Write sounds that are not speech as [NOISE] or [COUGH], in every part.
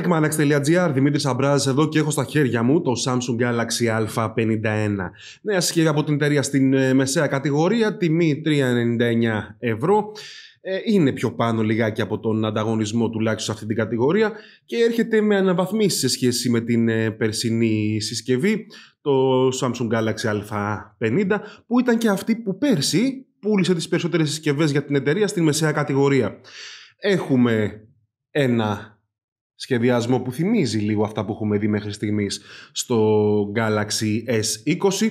Techmanax.gr, Δημήτρη Αμπράζ εδώ και έχω στα χέρια μου το Samsung Galaxy A51. Νέα συσκευή από την εταιρεία στην ε, μεσαία κατηγορία, τιμή 3,99 ευρώ. Ε, είναι πιο πάνω λιγάκι από τον ανταγωνισμό τουλάχιστον σε αυτή την κατηγορία και έρχεται με αναβαθμίσεις σε σχέση με την ε, περσινή συσκευή, το Samsung Galaxy A50, που ήταν και αυτή που πέρσι πούλησε τις περισσότερες συσκευές για την εταιρεία στην μεσαία κατηγορία. Έχουμε ένα σχεδιασμό που θυμίζει λίγο αυτά που έχουμε δει μέχρι στιγμής στο Galaxy S20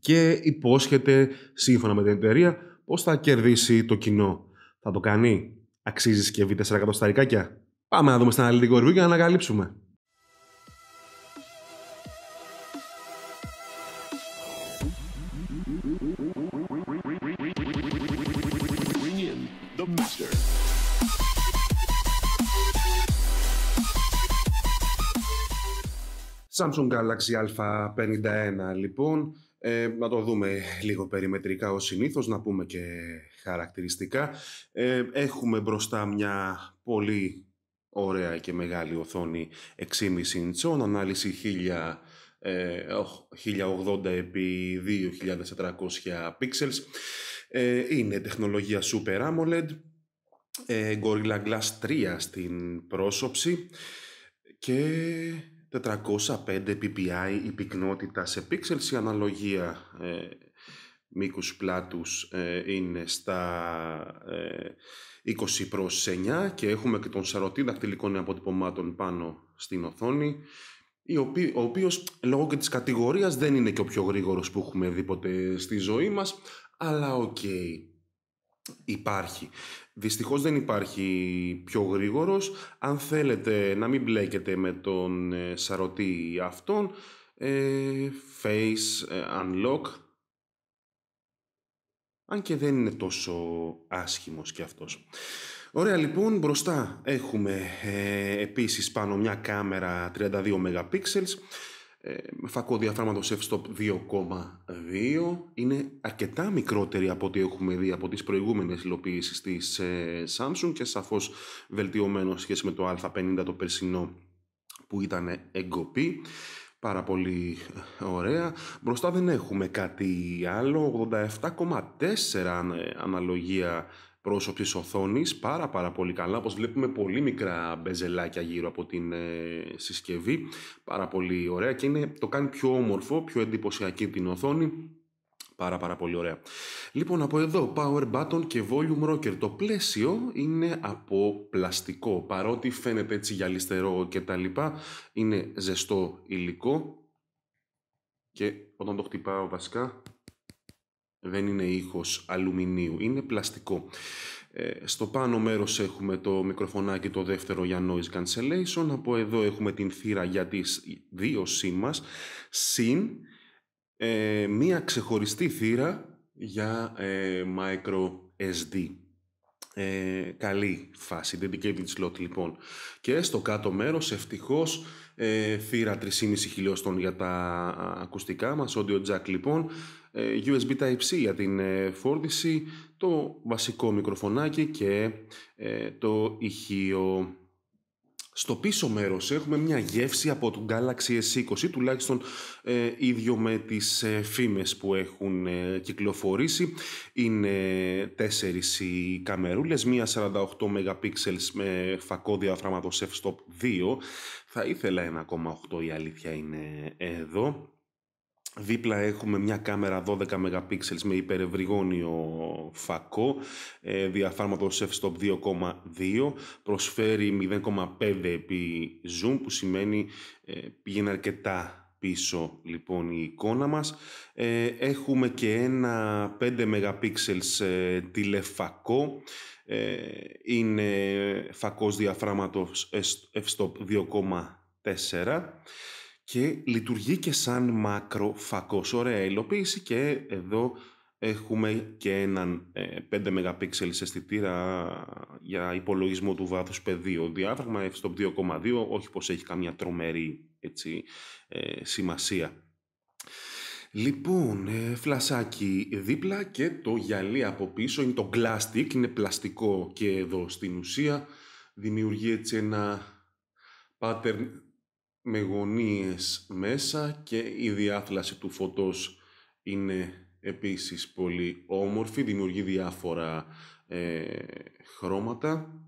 και υπόσχεται σύμφωνα με την εταιρεία πώς θα κερδίσει το κοινό. Θα το κάνει. Αξίζει συσκευή 4 εκατοσταρικάκια. Πάμε να δούμε στα αναλυτικό review για να ανακαλύψουμε. Samsung Galaxy A51 λοιπόν, ε, να το δούμε λίγο περιμετρικά ως συνήθως, να πούμε και χαρακτηριστικά. Ε, έχουμε μπροστά μια πολύ ωραία και μεγάλη οθόνη 6,5 ιντσών, ανάλυση 1080 ε, επί 2400 pixels. Είναι τεχνολογία Super AMOLED, Gorilla Glass 3 στην πρόσωψη και 405 ppi η πυκνότητα σε pixels, η αναλογία ε, μήκους πλάτους ε, είναι στα 20 ε, προς 9 και έχουμε και τον σαρωτή δακτυλικών αποτυπωμάτων πάνω στην οθόνη ο οποίος λόγω και της κατηγορίας δεν είναι και ο πιο γρήγορος που έχουμε δει ποτέ στη ζωή μας αλλά οκ. Okay υπάρχει. Δυστυχώς δεν υπάρχει πιο γρήγορος. Αν θέλετε να μην μπλέκετε με τον ε, σαρωτή αυτόν, ε, face ε, unlock, αν και δεν είναι τόσο άσχημος και αυτός. Ωραία λοιπόν, μπροστά έχουμε ε, επίσης πάνω μια κάμερα 32 MP φακό ε, διαφράγματος f-stop 2,2 είναι αρκετά μικρότερη από ό,τι έχουμε δει από τις προηγούμενες υλοποιήσεις της ε, Samsung και σαφώς βελτιωμένο σχέση με το α50 το περσινό που ήταν εγκοπή πάρα πολύ ε, ωραία μπροστά δεν έχουμε κάτι άλλο 87,4 αναλογία πρόσωπης οθόνης πάρα πάρα πολύ καλά όπως βλέπουμε πολύ μικρά μπεζελάκια γύρω από την ε, συσκευή πάρα πολύ ωραία και είναι, το κάνει πιο όμορφο, πιο εντυπωσιακή την οθόνη Πάρα πάρα πολύ ωραία. Λοιπόν από εδώ power button και volume rocker. Το πλαίσιο είναι από πλαστικό παρότι φαίνεται έτσι γυαλιστερό και τα λοιπά. Είναι ζεστό υλικό και όταν το χτυπάω βασικά δεν είναι ήχος αλουμινίου, είναι πλαστικό. Ε, στο πάνω μέρος έχουμε το μικροφωνάκι το δεύτερο για noise cancellation, από εδώ έχουμε την θύρα για τις δύο σήμας, συν ε, μία ξεχωριστή θύρα για ε, micro SD. Ε, καλή φάση, dedicated slot λοιπόν. Και στο κάτω μέρος ευτυχώς ε, θύρα 3,5 χιλιοστών για τα ακουστικά μας, audio jack λοιπόν, ε, USB Type-C για την ε, φόρτιση, το βασικό μικροφωνάκι και ε, το ηχείο. Στο πίσω μέρος έχουμε μια γεύση από τον Galaxy S20, τουλάχιστον ίδιο με τις φήμες που έχουν κυκλοφορήσει. Είναι τέσσερις οι καμερούλες, μία 48 MP με φακό διαφραγματος f f-stop 2. Θα ήθελα 1,8 η αλήθεια είναι εδώ. Δίπλα έχουμε μια κάμερα 12 MP με υπερευρυγόνιο φακό, ε, διαφάρματος 2,2, προσφέρει 0,5 επί zoom που σημαίνει ε, πηγαίνει αρκετά πίσω λοιπόν η εικόνα μας. Ε, έχουμε και ένα 5 MP τηλεφακό. είναι διαφράματος διαφράγματος f-stop 2,4 και λειτουργεί και σαν μακροφακός. Ωραία υλοποίηση και εδώ έχουμε και έναν 5 ε, MP αισθητήρα για υπολογισμό του βάθους πεδίου. Διάφραγμα 2,2, όχι πως έχει καμία τρομερή έτσι, ε, σημασία. Λοιπόν, ε, φλασάκι δίπλα και το γυαλί από πίσω είναι το plastic, είναι πλαστικό και εδώ στην ουσία. Δημιουργεί έτσι ένα pattern με γωνίες μέσα και η διάθλαση του φωτός είναι επίσης πολύ όμορφη, δημιουργεί διάφορα ε, χρώματα.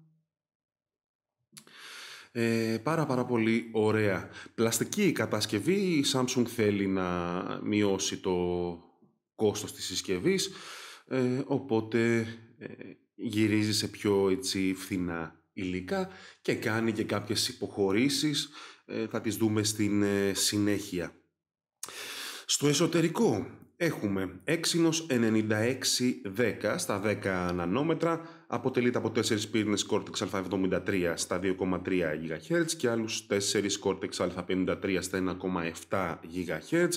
Ε, πάρα πάρα πολύ ωραία. Πλαστική κατασκευή, η Samsung θέλει να μειώσει το κόστος της συσκευής, ε, οπότε ε, γυρίζει σε πιο έτσι, φθηνά υλικά και κάνει και κάποιες υποχωρήσεις ε, θα τις δούμε στην ε, συνέχεια. Στο εσωτερικό έχουμε έξινος 9610 στα 10 νανόμετρα, αποτελείται από 4 πυρνες Cortex α73 στα 2,3 GHz και άλλους 4 Cortex α53 στα 1,7 GHz,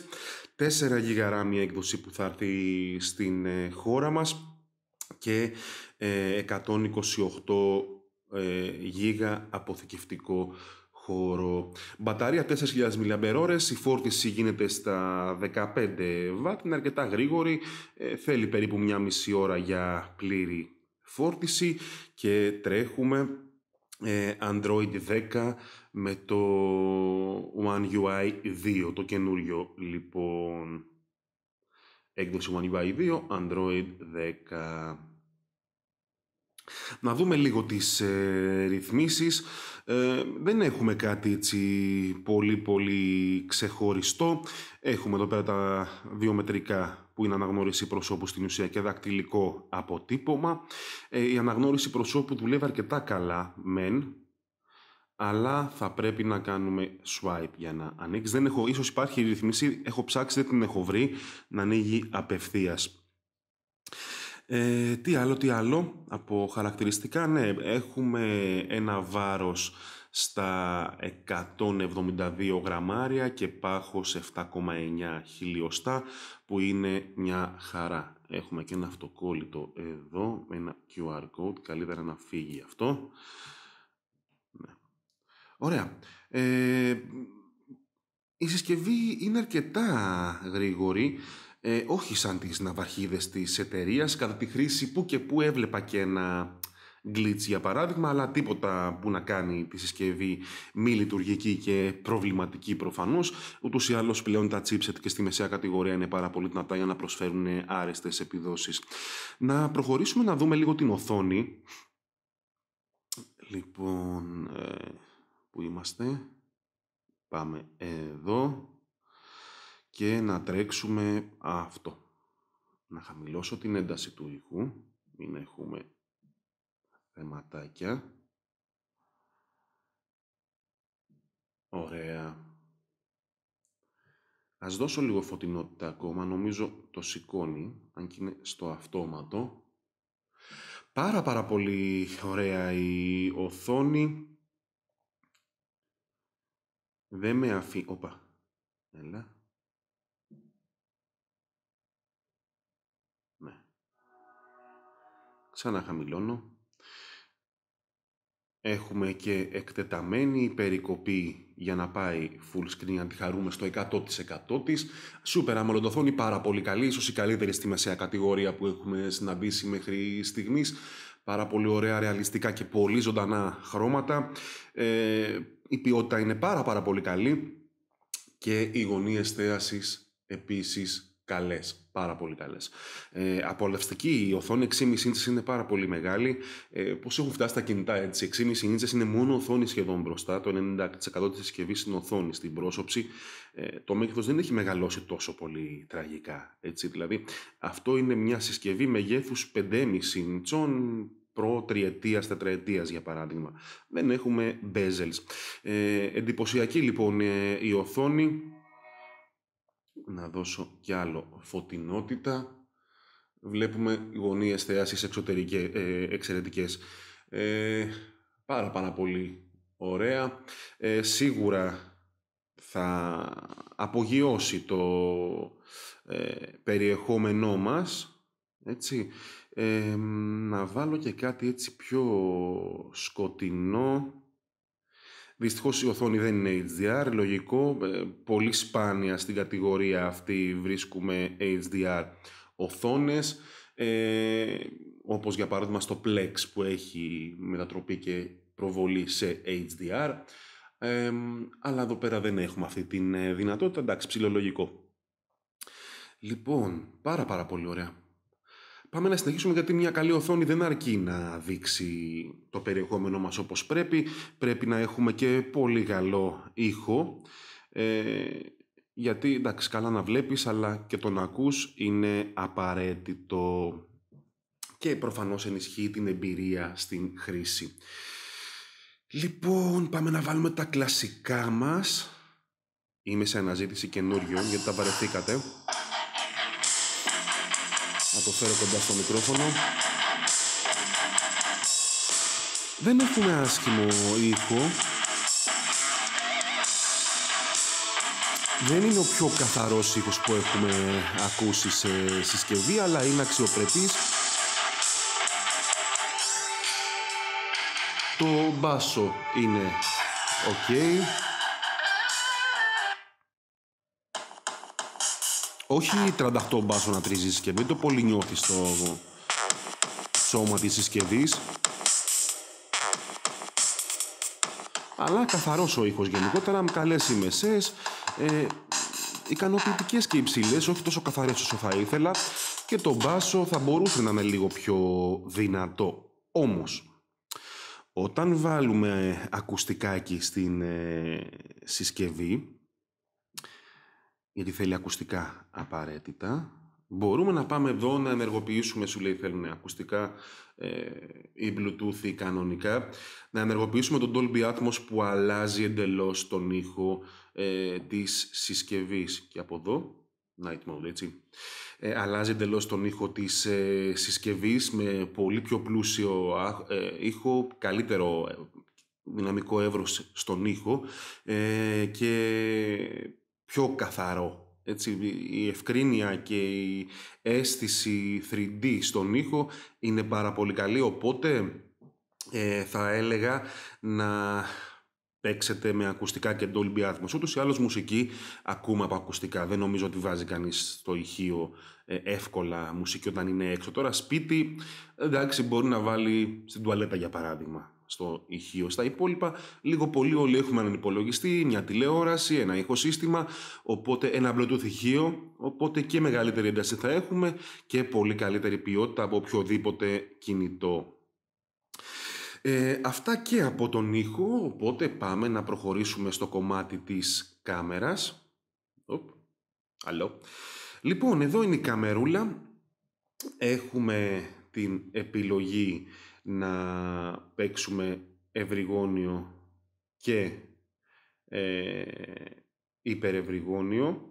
4 GB RAM έκδοση που θα έρθει στην ε, χώρα μας και 128 γίγα αποθηκευτικό χώρο. Μπαταρία 4.000 mAh, η φόρτιση γίνεται στα 15 W, είναι αρκετά γρήγορη, ε, θέλει περίπου μια μισή ώρα για πλήρη φόρτιση και τρέχουμε ε, Android 10 με το One UI 2, το καινούριο λοιπόν έκδοση One UI 2, Android 10. Να δούμε λίγο τις ε, ρυθμίσεις. Ε, δεν έχουμε κάτι έτσι πολύ πολύ ξεχωριστό. Έχουμε εδώ πέρα τα βιομετρικά που είναι αναγνώριση προσώπου στην ουσία και δακτυλικό αποτύπωμα. Ε, η αναγνώριση προσώπου δουλεύει αρκετά καλά, μεν, αλλά θα πρέπει να κάνουμε swipe για να ανοίξει. Δεν έχω, ίσως υπάρχει ρυθμίση, έχω ψάξει, δεν την έχω βρει, να ανοίγει απευθείας. Ε, τι άλλο, τι άλλο από χαρακτηριστικά, ναι, έχουμε ένα βάρος στα 172 γραμμάρια και πάχος 7,9 χιλιοστά που είναι μια χαρά. Έχουμε και ένα αυτοκόλλητο εδώ, ένα QR code, καλύτερα να φύγει αυτό. Ναι. Ωραία. Ε, η συσκευή είναι αρκετά γρήγορη ε, όχι σαν τις ναυαρχίδες της εταιρείας, κατά τη χρήση που και που έβλεπα και ένα glitch για παράδειγμα, αλλά τίποτα που να κάνει τη συσκευή μη λειτουργική και προβληματική προφανώς. Ούτως ή άλλως πλέον τα chipset και στη μεσαία κατηγορία είναι πάρα πολύ δυνατά για να προσφέρουν άρεστες επιδόσεις. Να προχωρήσουμε να δούμε λίγο την οθόνη. Λοιπόν, ε, που είμαστε. Πάμε εδώ και να τρέξουμε αυτό. Να χαμηλώσω την ένταση του ήχου, μην έχουμε θεματάκια. Ωραία. Ας δώσω λίγο φωτεινότητα ακόμα, νομίζω το σηκώνει, αν και είναι στο αυτόματο. Πάρα πάρα πολύ ωραία η οθόνη. Δεν με αφήνει... Όπα, έλα. ξαναχαμηλώνω. Έχουμε και εκτεταμένη περικοπή για να πάει full screen, να τη χαρούμε στο 100% της. Σούπερ αμολοντοθόνη πάρα πολύ καλή, ίσως η καλύτερη στη μεσαία κατηγορία που έχουμε συναντήσει μέχρι στιγμής. Πάρα πολύ ωραία, ρεαλιστικά και πολύ ζωντανά χρώματα. Ε, η ποιότητα είναι πάρα πάρα πολύ καλή και οι γωνίες θέασης επίσης καλές. Πάρα πολύ καλές. Ε, απολαυστική η οθόνη 6,5 ίντσες είναι πάρα πολύ μεγάλη. Ε, Πώς έχουν φτάσει τα κινητά έτσι. 6,5 ίντσες είναι μόνο οθόνη σχεδόν μπροστά. Το 90% της συσκευής είναι οθόνη στην πρόσωψη. Ε, το μέγεθος δεν έχει μεγαλώσει τόσο πολύ τραγικά. Έτσι, δηλαδή, αυτό είναι μια συσκευή μεγέθους 5,5 ιντσών προ-τριετία, τετραετίας για παράδειγμα. Δεν έχουμε bezels. Ε, εντυπωσιακή λοιπόν ε, η οθόνη να δώσω κι άλλο φωτεινότητα. Βλέπουμε γωνίες θεάσεις εξωτερικές, ε, εξαιρετικές. Ε, πάρα πάρα πολύ ωραία. Ε, σίγουρα θα απογειώσει το ε, περιεχόμενό μας. Έτσι. να βάλω και κάτι έτσι πιο σκοτεινό Δυστυχώς η οθόνη δεν είναι HDR, λογικό, ε, πολύ σπάνια στην κατηγορία αυτή βρίσκουμε HDR οθόνες, ε, όπως για παράδειγμα στο Plex που έχει μετατροπή και προβολή σε HDR, ε, αλλά εδώ πέρα δεν έχουμε αυτή τη ε, δυνατότητα, εντάξει, ψηλολογικό. Λοιπόν, πάρα πάρα πολύ ωραία. Πάμε να συνεχίσουμε γιατί μια καλή οθόνη δεν αρκεί να δείξει το περιεχόμενό μας όπως πρέπει. Πρέπει να έχουμε και πολύ καλό ήχο. Ε, γιατί εντάξει καλά να βλέπεις αλλά και το να ακούς είναι απαραίτητο και προφανώς ενισχύει την εμπειρία στην χρήση. Λοιπόν, πάμε να βάλουμε τα κλασικά μας. Είμαι σε αναζήτηση καινούριων γιατί τα βαρεθήκατε το φέρω κοντά στο μικρόφωνο. Δεν έχουμε άσχημο ήχο. Δεν είναι ο πιο καθαρός ήχος που έχουμε ακούσει σε συσκευή, αλλά είναι αξιοπρεπής. Το μπάσο είναι ok. Όχι 38 μπάσο να τρίζεις η συσκευή, το πολύ νιώθεις στο σώμα της συσκευής. Αλλά καθαρός ο ήχος γενικότερα, με καλέ οι μεσές, ε, ικανοποιητικές και υψηλές, όχι τόσο καθαρές όσο θα ήθελα, και το μπάσο θα μπορούσε να είναι λίγο πιο δυνατό. Όμως, όταν βάλουμε ακουστικά εκεί στην ε, συσκευή, γιατί θέλει ακουστικά απαραίτητα. Μπορούμε να πάμε εδώ να ενεργοποιήσουμε, σου λέει θέλουν ακουστικά ε, ή bluetooth ή κανονικά, να ενεργοποιήσουμε τον Dolby Atmos που αλλάζει εντελώς τον ήχο ε, της συσκευής. Και από εδώ, night mode έτσι, ε, αλλάζει εντελώς τον ήχο της ε, συσκευής με πολύ πιο πλούσιο ε, ήχο, καλύτερο δυναμικό εύρος στον ήχο και πιο καθαρό. Έτσι, η ευκρίνεια και η αίσθηση 3D στον ήχο είναι πάρα πολύ καλή, οπότε ε, θα έλεγα να παίξετε με ακουστικά και Dolby Atmos. Ούτως ή άλλως μουσική ακούμε από ακουστικά. Δεν νομίζω ότι βάζει κανείς στο ηχείο ε, εύκολα μουσική όταν είναι έξω. Τώρα σπίτι, εντάξει, μπορεί να βάλει στην τουαλέτα για παράδειγμα στο ηχείο. Στα υπόλοιπα, λίγο πολύ όλοι έχουμε έναν υπολογιστή, μια τηλεόραση, ένα ηχοσύστημα, οπότε ένα Bluetooth ηχείο, οπότε και μεγαλύτερη ένταση θα έχουμε και πολύ καλύτερη ποιότητα από οποιοδήποτε κινητό. Ε, αυτά και από τον ήχο, οπότε πάμε να προχωρήσουμε στο κομμάτι της κάμερας. Οπ, Λοιπόν, εδώ είναι η καμερούλα. Έχουμε την επιλογή να παίξουμε ευρυγόνιο και ε, υπερευρυγόνιο.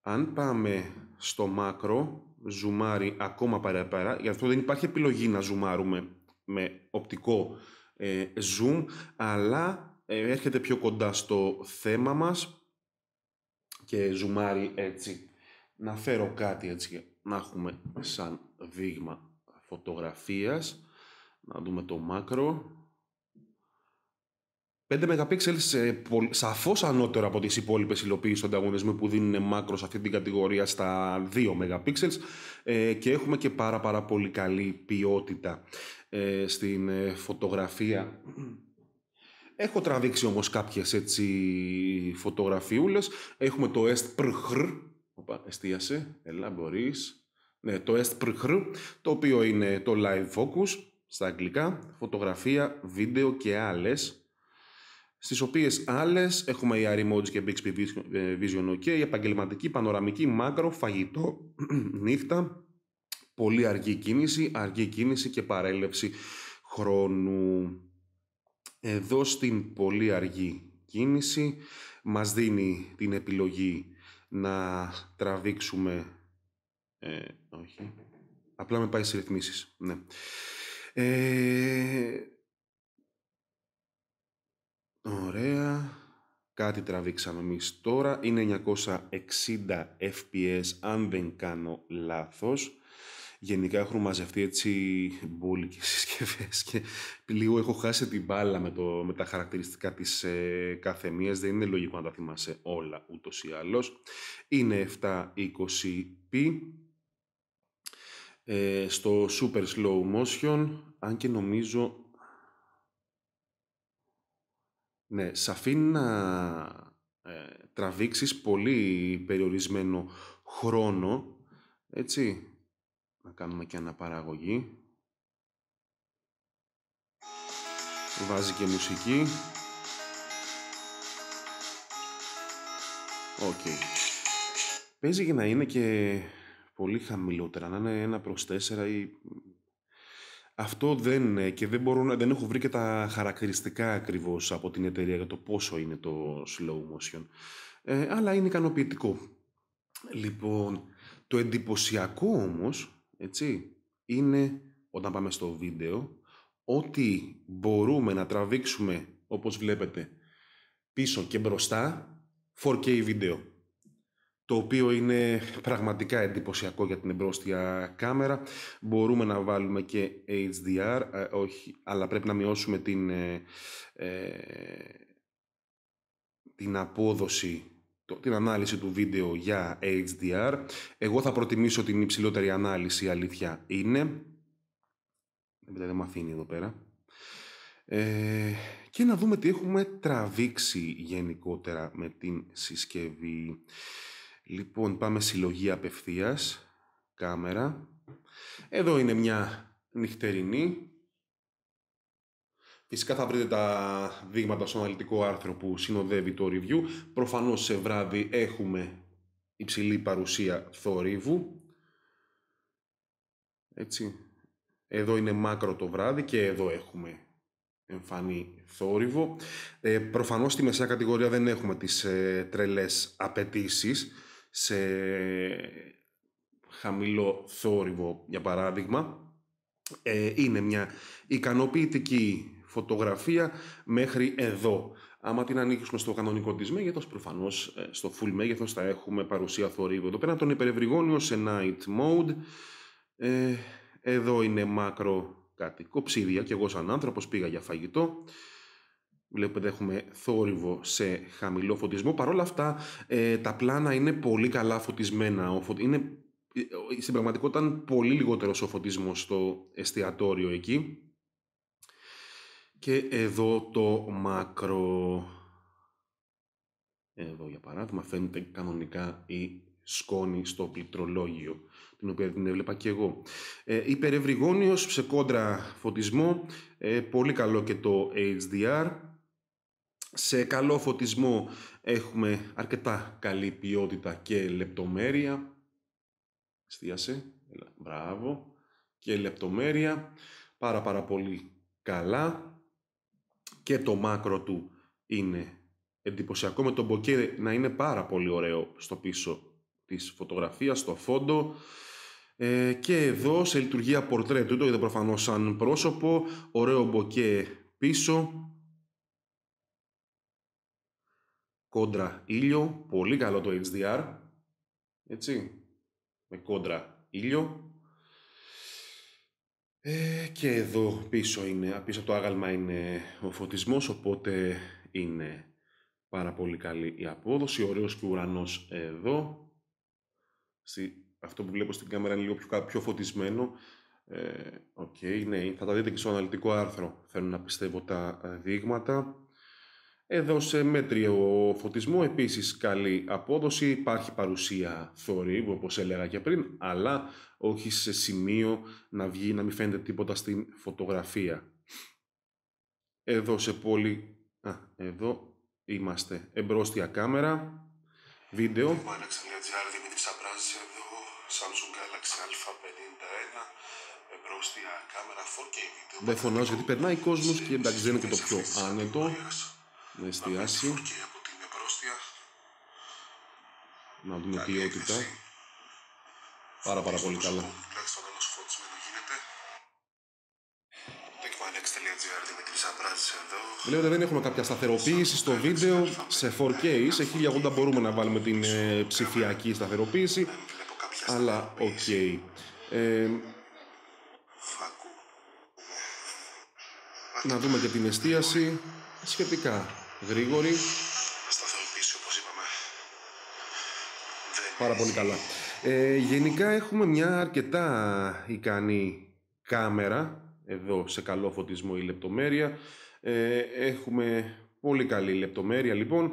Αν πάμε στο μάκρο, ζουμάρει ακόμα παραπέρα, γι' αυτό δεν υπάρχει επιλογή να ζουμάρουμε με οπτικό ε, zoom, αλλά ε, έρχεται πιο κοντά στο θέμα μας και ζουμάρει έτσι. Να φέρω κάτι έτσι να έχουμε σαν δείγμα φωτογραφίας. Να δούμε το μάκρο. 5 MP σαφώς ανώτερο από τις υπόλοιπες υλοποιήσεις του ανταγωνισμού που δίνουν μάκρο σε αυτή την κατηγορία στα 2 MP ε, και έχουμε και πάρα πάρα πολύ καλή ποιότητα ε, στην ε, φωτογραφία. Έχω τραβήξει όμως κάποιες έτσι φωτογραφιούλες. Έχουμε το S. Οπα, εστίασε. Έλα, μπορείς. Ναι, το SPRCR, το οποίο είναι το Live Focus στα αγγλικά, φωτογραφία, βίντεο και άλλες, στις οποίες άλλες έχουμε AR Emojis και Bixby Vision ε, OK, επαγγελματική, πανοραμική, μάκρο, φαγητό, [CLEARS THROAT] νύχτα, πολύ αργή κίνηση, αργή κίνηση και παρέλευση χρόνου. Εδώ στην πολύ αργή κίνηση μας δίνει την επιλογή να τραβήξουμε ε, όχι. Απλά με πάει σε ρυθμίσεις. Ναι. Ε, ωραία. Κάτι τραβήξαμε εμείς τώρα. Είναι 960 fps αν δεν κάνω λάθος. Γενικά έχουν μαζευτεί έτσι μπουλικες [LAUGHS] συσκευές και λίγο έχω χάσει την μπάλα με, το, με τα χαρακτηριστικά της ε, κάθε Δεν είναι λογικό να τα θυμάσαι όλα ούτως ή άλλως. Είναι 720p. Ε, στο super slow motion, αν και νομίζω... Ναι, σ' να ε, τραβήξεις πολύ περιορισμένο χρόνο, έτσι. Να κάνουμε και αναπαραγωγή. Βάζει και μουσική. Οκ. Okay. Παίζει για να είναι και πολύ χαμηλότερα, να είναι ένα προς τέσσερα ή... Αυτό δεν είναι και δεν, μπορώ, δεν έχω βρει και τα χαρακτηριστικά ακριβώς από την εταιρεία για το πόσο είναι το slow motion. Ε, αλλά είναι ικανοποιητικό. Λοιπόν, το εντυπωσιακό όμως, έτσι, είναι όταν πάμε στο βίντεο, ότι μπορούμε να τραβήξουμε, όπως βλέπετε, πίσω και μπροστά 4K βίντεο το οποίο είναι πραγματικά εντυπωσιακό για την εμπρόστια κάμερα. Μπορούμε να βάλουμε και HDR, ε, όχι, αλλά πρέπει να μειώσουμε την, ε, ε την απόδοση την ανάλυση του βίντεο για HDR. Εγώ θα προτιμήσω την υψηλότερη ανάλυση, η αλήθεια είναι. Δεν με αφήνει εδώ πέρα. Ε, και να δούμε τι έχουμε τραβήξει γενικότερα με την συσκευή. Λοιπόν, πάμε συλλογή απευθείας, κάμερα. Εδώ είναι μια νυχτερινή. Φυσικά θα βρείτε τα δείγματα στο αναλυτικό άρθρο που συνοδεύει το review. Προφανώς σε βράδυ έχουμε υψηλή παρουσία θορύβου. Έτσι. Εδώ είναι μάκρο το βράδυ και εδώ έχουμε εμφανή θόρυβο. Ε, προφανώς στη μεσαία κατηγορία δεν έχουμε τις ε, τρελές απαιτήσεις σε χαμηλό θόρυβο για παράδειγμα. Ε, είναι μια ικανοποιητική φωτογραφία μέχρι εδώ. Άμα την ανοίξουμε στο κανονικό της μέγεθος, προφανώς ε, στο full μέγεθος θα έχουμε παρουσία θορύβου. Εδώ πέρα τον υπερευρυγόνιο σε night mode. Ε, εδώ είναι μάκρο κάτι και εγώ σαν άνθρωπος πήγα για φαγητό. Βλέπετε έχουμε θόρυβο σε χαμηλό φωτισμό. παρόλα αυτά ε, τα πλάνα είναι πολύ καλά φωτισμένα. Είναι, ε, στην πραγματικότητα ήταν πολύ λιγότερος ο φωτισμός στο εστιατόριο εκεί. Και εδώ το μακρο... Εδώ για παράδειγμα φαίνεται κανονικά η σκόνη στο πληκτρολόγιο, την οποία την έβλεπα και εγώ. Ε, υπερευρυγόνιος σε κόντρα φωτισμό, ε, πολύ καλό και το HDR. Σε καλό φωτισμό έχουμε αρκετά καλή ποιότητα και λεπτομέρεια. Εστίασε, Έλα, μπράβο. Και λεπτομέρεια, πάρα πάρα πολύ καλά. Και το μάκρο του είναι εντυπωσιακό με τον μποκέ να είναι πάρα πολύ ωραίο στο πίσω της φωτογραφίας, στο φόντο. Ε, και εδώ σε λειτουργία πορτρέτου, το είδα προφανώς σαν πρόσωπο, ωραίο μποκέ πίσω, κόντρα ήλιο, πολύ καλό το HDR, έτσι, με κόντρα ήλιο. Ε, και εδώ πίσω είναι, πίσω από το άγαλμα είναι ο φωτισμός, οπότε είναι πάρα πολύ καλή η απόδοση, ωραίος και ουρανός εδώ. αυτό που βλέπω στην κάμερα είναι λίγο πιο, φωτισμένο. Ε, okay, ναι, θα τα δείτε και στο αναλυτικό άρθρο, θέλω να πιστεύω τα δείγματα. Εδώ σε μέτριο φωτισμό, επίσης καλή απόδοση, υπάρχει παρουσία θορύβου όπως έλεγα και πριν, αλλά όχι σε σημείο να βγει να μην φαίνεται τίποτα στην φωτογραφία. εδώ σε πολύ... Α, εδώ είμαστε. Εμπρόστια κάμερα, βίντεο. βίντεο. Δεν φωνάζω γιατί περνάει κόσμος και εντάξει δεν είναι και το πιο άνετο να εστιάσει. από την Να δούμε ποιότητα. Πάρα πάρα πολύ καλά. Τουλάχιστον Βλέπετε δεν έχουμε κάποια σταθεροποίηση στο βίντεο σε 4K. Σε 1080 μπορούμε να βάλουμε την ε, ψηφιακή σταθεροποίηση. Αλλά οκ. Okay. Ε, να δούμε και την εστίαση σχετικά γρήγορη. είπαμε. Πάρα πολύ καλά. Ε, γενικά έχουμε μια αρκετά ικανή κάμερα. Εδώ σε καλό φωτισμό η λεπτομέρεια. Ε, έχουμε πολύ καλή λεπτομέρεια λοιπόν.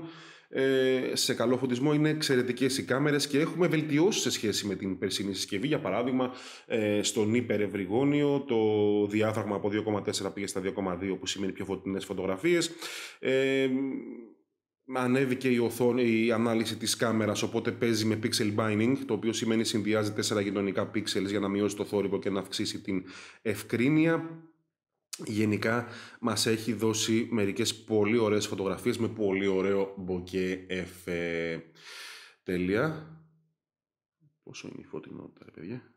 Ε, σε καλό φωτισμό είναι εξαιρετικές οι κάμερες και έχουμε βελτιώσεις σε σχέση με την περσινή συσκευή. Για παράδειγμα, ε, στον υπερευρυγόνιο το διάφραγμα από 2,4 πήγε στα 2,2 που σημαίνει πιο φωτεινές φωτογραφίες. Ε, ανέβηκε η, οθόνη, η ανάλυση της κάμερας οπότε παίζει με pixel binding το οποίο σημαίνει συνδυάζει τέσσερα γειτονικά pixels για να μειώσει το θόρυβο και να αυξήσει την ευκρίνεια Γενικά μας έχει δώσει μερικές πολύ ωραίες φωτογραφίες με πολύ ωραίο μποκέ εφέ. Τέλεια. Πόσο είναι η φωτεινότητα, ρε παιδιά.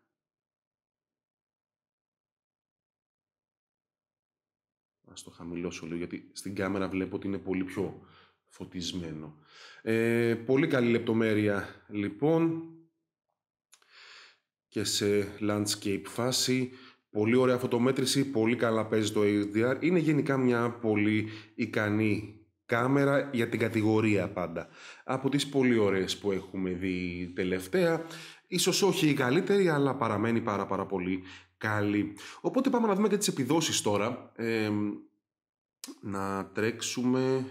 Ας το χαμηλώσω λίγο, γιατί στην κάμερα βλέπω ότι είναι πολύ πιο φωτισμένο. Ε, πολύ καλή λεπτομέρεια, λοιπόν. Και σε landscape φάση. Πολύ ωραία φωτομέτρηση, πολύ καλά παίζει το HDR. Είναι γενικά μια πολύ ικανή κάμερα για την κατηγορία πάντα. Από τις πολύ ωραίες που έχουμε δει τελευταία, ίσως όχι η καλύτερη, αλλά παραμένει πάρα πάρα πολύ καλή. Οπότε πάμε να δούμε και τις επιδόσεις τώρα. να τρέξουμε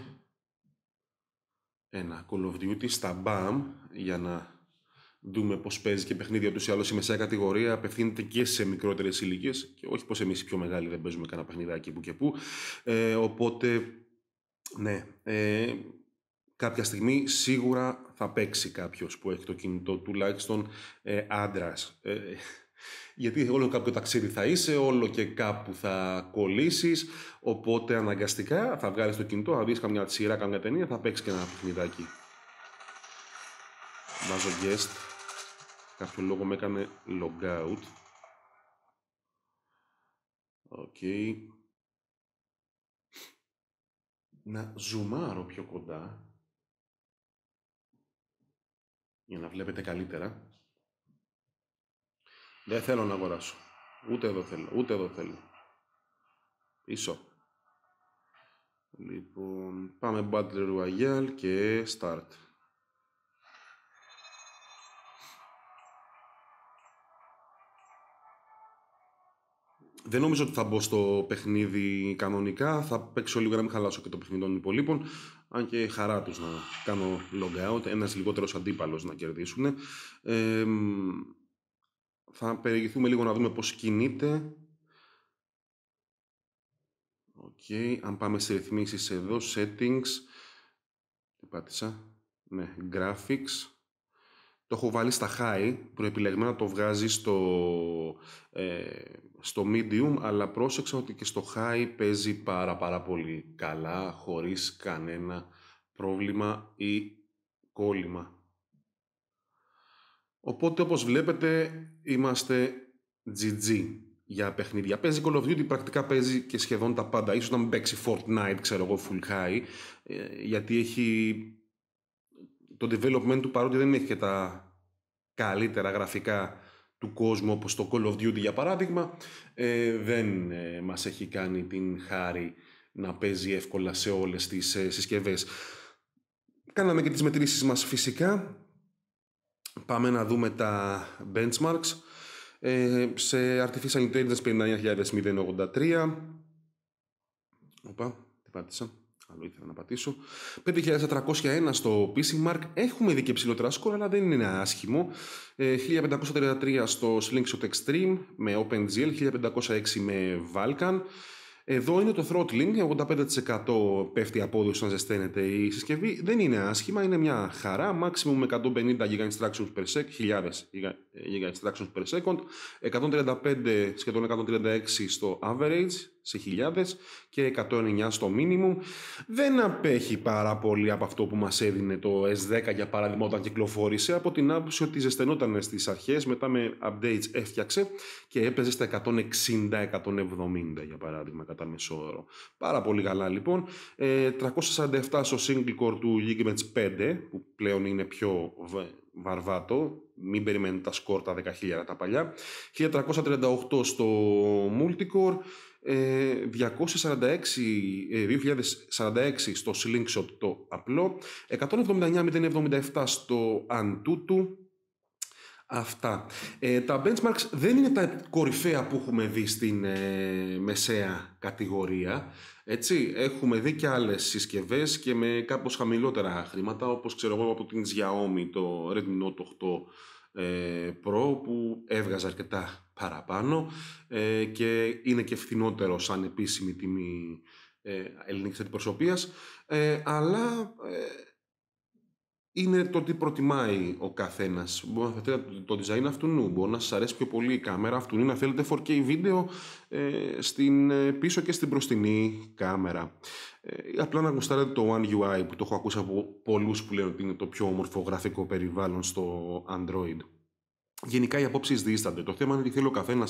ένα Call of Duty στα BAM για να δούμε πώς παίζει και παιχνίδια ούτως του η μεσαία κατηγορία απευθύνεται και σε μικρότερες ηλικίες. Και όχι πως εμείς οι πιο μεγάλοι δεν παίζουμε κανένα παιχνιδάκι που και που. Ε, οπότε, ναι. Ε, κάποια στιγμή σίγουρα θα παίξει κάποιος που έχει το κινητό, τουλάχιστον ε, άντρας. Ε, γιατί όλο κάποιο ταξίδι θα είσαι, όλο και κάπου θα κολλήσεις. οπότε αναγκαστικά θα βγάλεις το κινητό, θα δεις καμιά σειρά, καμιά ταινία, θα παίξεις και ένα παιχνιδάκι. Βάζω guest κάποιο λόγο με έκανε logout. Οκ. Να ζουμάρω πιο κοντά για να βλέπετε καλύτερα. Δεν θέλω να αγοράσω. Ούτε εδώ θέλω, ούτε εδώ θέλω. Πίσω. Λοιπόν, πάμε Battle Royale και Start. δεν νομίζω ότι θα μπω στο παιχνίδι κανονικά. Θα παίξω λίγο να μην χαλάσω και το παιχνίδι των υπολείπων. Αν και χαρά τους να κάνω log out, ένας λιγότερος αντίπαλος να κερδίσουν. θα περιηγηθούμε λίγο να δούμε πώς κινείται. Οκ, okay. αν πάμε σε ρυθμίσεις εδώ, settings. Τι πάτησα. Ναι, graphics. Το έχω βάλει στα high, προεπιλεγμένα το βγάζει στο, ε, στο medium, αλλά πρόσεξα ότι και στο high παίζει πάρα πάρα πολύ καλά, χωρίς κανένα πρόβλημα ή κόλλημα. Οπότε όπως βλέπετε είμαστε GG για παιχνίδια. Παίζει Call of Duty, πρακτικά παίζει και σχεδόν τα πάντα. Ίσως να μην παίξει Fortnite, ξέρω εγώ, full high, ε, γιατί έχει το development του παρότι δεν έχει και τα καλύτερα γραφικά του κόσμου όπως το Call of Duty για παράδειγμα ε, δεν ε, μας έχει κάνει την χάρη να παίζει εύκολα σε όλες τις ε, συσκευές. Κάναμε και τις μετρήσεις μας φυσικά. Πάμε να δούμε τα benchmarks. Ε, σε Artificial Intelligence 59083. Οπα, τι πάτησα άλλο ήθελα να πατήσω. 5.401 στο PC Mark. Έχουμε δει και ψηλότερα σκορ, αλλά δεν είναι άσχημο. 1.533 ε, στο Slingshot Extreme με OpenGL, 1.506 με Vulkan. Εδώ είναι το throttling, 85% πέφτει η απόδοση όταν ζεσταίνεται η συσκευή. Δεν είναι άσχημα, είναι μια χαρά. Maximum με 150 giga instructions per second, 1000 giga instructions per second, 135 σχεδόν 136 στο average, σε χιλιάδες και 109 στο μίνιμουμ. Δεν απέχει πάρα πολύ από αυτό που μας έδινε το S10 για παράδειγμα όταν κυκλοφόρησε από την άποψη ότι ζεσθενόταν στις αρχές, μετά με updates έφτιαξε και έπαιζε στα 160-170 για παράδειγμα κατά μέσο Πάρα πολύ καλά λοιπόν. 347 ε, στο single core του Ligaments 5 που πλέον είναι πιο βαρβάτο, μην περιμένετε τα σκορ τα 10.000 τα παλιά. 1338 στο multicore, 246, ε, 2046 ε, στο Slingshot το απλο 179.077 στο Antutu, Αυτά. Ε, τα benchmarks δεν είναι τα κορυφαία που έχουμε δει στην ε, μεσαία κατηγορία. Έτσι, έχουμε δει και άλλες συσκευές και με κάπως χαμηλότερα χρήματα, όπως ξέρω εγώ από την Xiaomi, το Redmi Note 8 ε, προ που έβγαζε αρκετά παραπάνω ε, και είναι και φθηνότερο σαν επίσημη τιμή ε, ελληνικής αντιπροσωπείας αλλά είναι το τι προτιμάει ο καθένας. Μπορεί να θέλετε το design αυτού νου, μπορεί να σας αρέσει πιο πολύ η κάμερα αυτού νου, να θέλετε 4K βίντεο ε, στην ε, πίσω και στην μπροστινή κάμερα. Ε, απλά να γνωστάρετε το One UI που το έχω ακούσει από πολλούς που λένε ότι είναι το πιο όμορφο γραφικό περιβάλλον στο Android. Γενικά οι απόψεις δίστανται. Το θέμα είναι τι θέλει ο καθένας.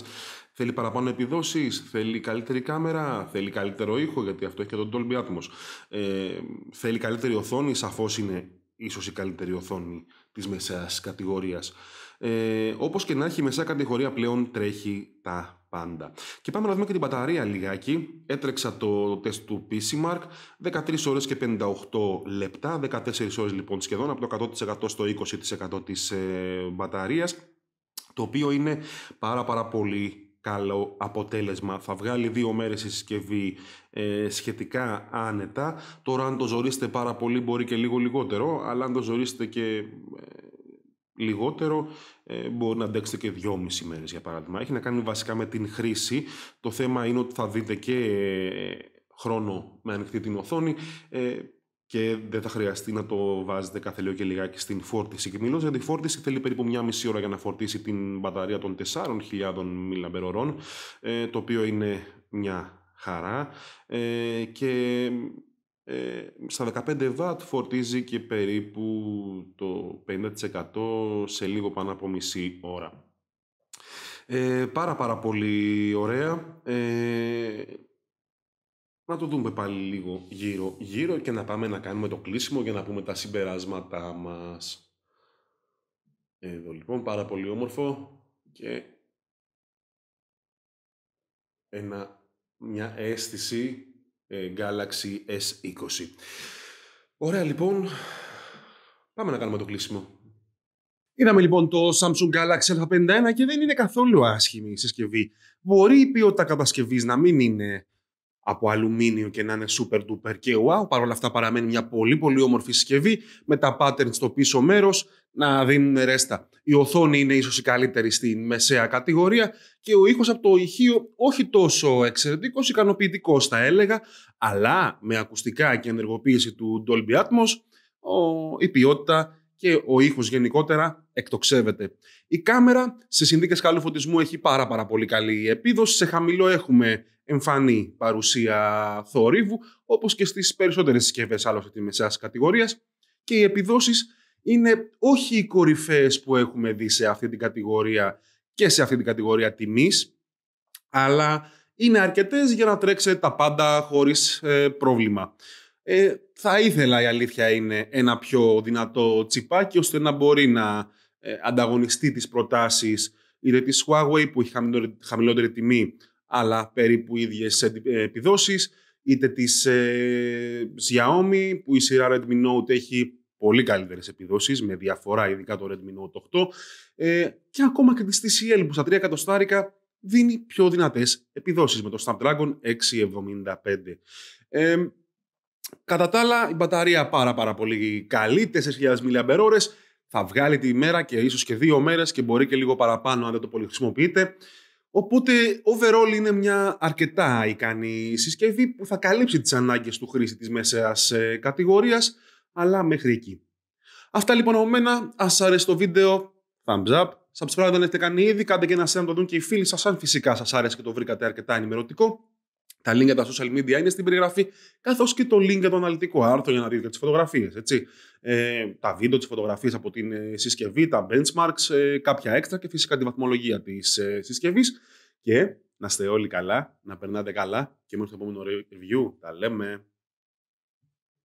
Θέλει παραπάνω επιδόσεις, θέλει καλύτερη κάμερα, θέλει καλύτερο ήχο, γιατί αυτό έχει και τον Dolby Atmos. Ε, θέλει καλύτερη οθόνη, σαφώς είναι ίσως η καλύτερη οθόνη της μεσαίας κατηγορίας. Ε, όπως και να έχει η μεσαία κατηγορία πλέον τρέχει τα πάντα. Και πάμε να δούμε και την μπαταρία λιγάκι. Έτρεξα το τεστ του PC Mark, 13 ώρες και 58 λεπτά, 14 ώρες λοιπόν σχεδόν, από το 100% στο 20% της ε, μπαταρίας, το οποίο είναι πάρα πάρα πολύ καλό αποτέλεσμα. Θα βγάλει δύο μέρες η συσκευή ε, σχετικά άνετα. Τώρα αν το ζορίσετε πάρα πολύ μπορεί και λίγο λιγότερο, αλλά αν το ζορίσετε και ε, λιγότερο ε, μπορεί να αντέξετε και δυόμιση μέρες για παράδειγμα. Έχει να κάνει βασικά με την χρήση. Το θέμα είναι ότι θα δείτε και ε, χρόνο με ανοιχτή την οθόνη και δεν θα χρειαστεί να το βάζετε κάθε λίγο και λιγάκι στην φόρτιση. Και μιλώ γιατί η φόρτιση θέλει περίπου μία μισή ώρα για να φορτίσει την μπαταρία των 4.000 mah ε, το οποίο είναι μια χαρά ε, και ε, στα 15 W φορτίζει και περίπου το 50% σε λίγο πάνω από μισή ώρα. πάρα πάρα πολύ ωραία να το δούμε πάλι λίγο γύρω γύρω και να πάμε να κάνουμε το κλείσιμο για να πούμε τα συμπεράσματά μας. Εδώ λοιπόν πάρα πολύ όμορφο και μια αίσθηση ε, Galaxy S20. Ωραία λοιπόν, πάμε να κάνουμε το κλείσιμο. Είδαμε λοιπόν το Samsung Galaxy A51 και δεν είναι καθόλου άσχημη η συσκευή. Μπορεί η ποιότητα κατασκευής να μην είναι από αλουμίνιο και να είναι super duper και wow. Παρ' όλα αυτά παραμένει μια πολύ πολύ όμορφη συσκευή με τα patterns στο πίσω μέρος να δίνουν ρέστα. Η οθόνη είναι ίσως η καλύτερη στην μεσαία κατηγορία και ο ήχος από το ηχείο όχι τόσο εξαιρετικός, ικανοποιητικός θα έλεγα, αλλά με ακουστικά και ενεργοποίηση του Dolby Atmos ο, η ποιότητα και ο ήχος γενικότερα εκτοξεύεται. Η κάμερα σε συνδίκες καλού φωτισμού έχει πάρα πάρα πολύ καλή επίδοση. Σε χαμηλό έχουμε εμφανή παρουσία θορύβου, όπως και στις περισσότερες συσκευές άλλωστε τη μεσαία κατηγορίας και οι επιδόσεις είναι όχι οι κορυφαίες που έχουμε δει σε αυτή την κατηγορία και σε αυτή την κατηγορία τιμής, αλλά είναι αρκετές για να τρέξει τα πάντα χωρίς ε, πρόβλημα. Ε, θα ήθελα η αλήθεια είναι ένα πιο δυνατό τσιπάκι ώστε να μπορεί να ε, ανταγωνιστεί τις προτάσεις είτε της Huawei που έχει χαμηλότερη τιμή αλλά περίπου ίδιες ε, επιδόσεις, είτε της ε, Xiaomi, που η σειρά Redmi Note έχει πολύ καλύτερες επιδόσεις, με διαφορά ειδικά το Redmi Note 8, ε, και ακόμα και της TCL που στα 3 εκατοστάρικα δίνει πιο δυνατές επιδόσεις με το Snapdragon 675. Ε, κατά τα άλλα, η μπαταρία πάρα πάρα πολύ καλή, 4.000 mAh, θα βγάλει τη μέρα και ίσως και δύο μέρες και μπορεί και λίγο παραπάνω αν δεν το πολύ χρησιμοποιείτε. Οπότε, overall είναι μια αρκετά ικανή συσκευή που θα καλύψει τις ανάγκες του χρήστη της μέσας ε, κατηγορίας, αλλά μέχρι εκεί. Αυτά λοιπόν από μένα. Ας σας αρέσει το βίντεο, thumbs up. Subscribe αν έχετε κάνει ήδη, κάντε και ένα share να το δουν και οι φίλοι σας, αν φυσικά σας άρεσε και το βρήκατε αρκετά ενημερωτικό. Τα link για τα social media είναι στην περιγραφή, καθώς και το link για το αναλυτικό άρθρο για να δείτε τις φωτογραφίες. Ε, τα βίντεο, τις φωτογραφίες από την ε, συσκευή, τα benchmarks, ε, κάποια έξτρα και φυσικά τη βαθμολογία της ε, συσκευής. Και να είστε όλοι καλά, να περνάτε καλά και μέχρι το επόμενο review. Τα λέμε.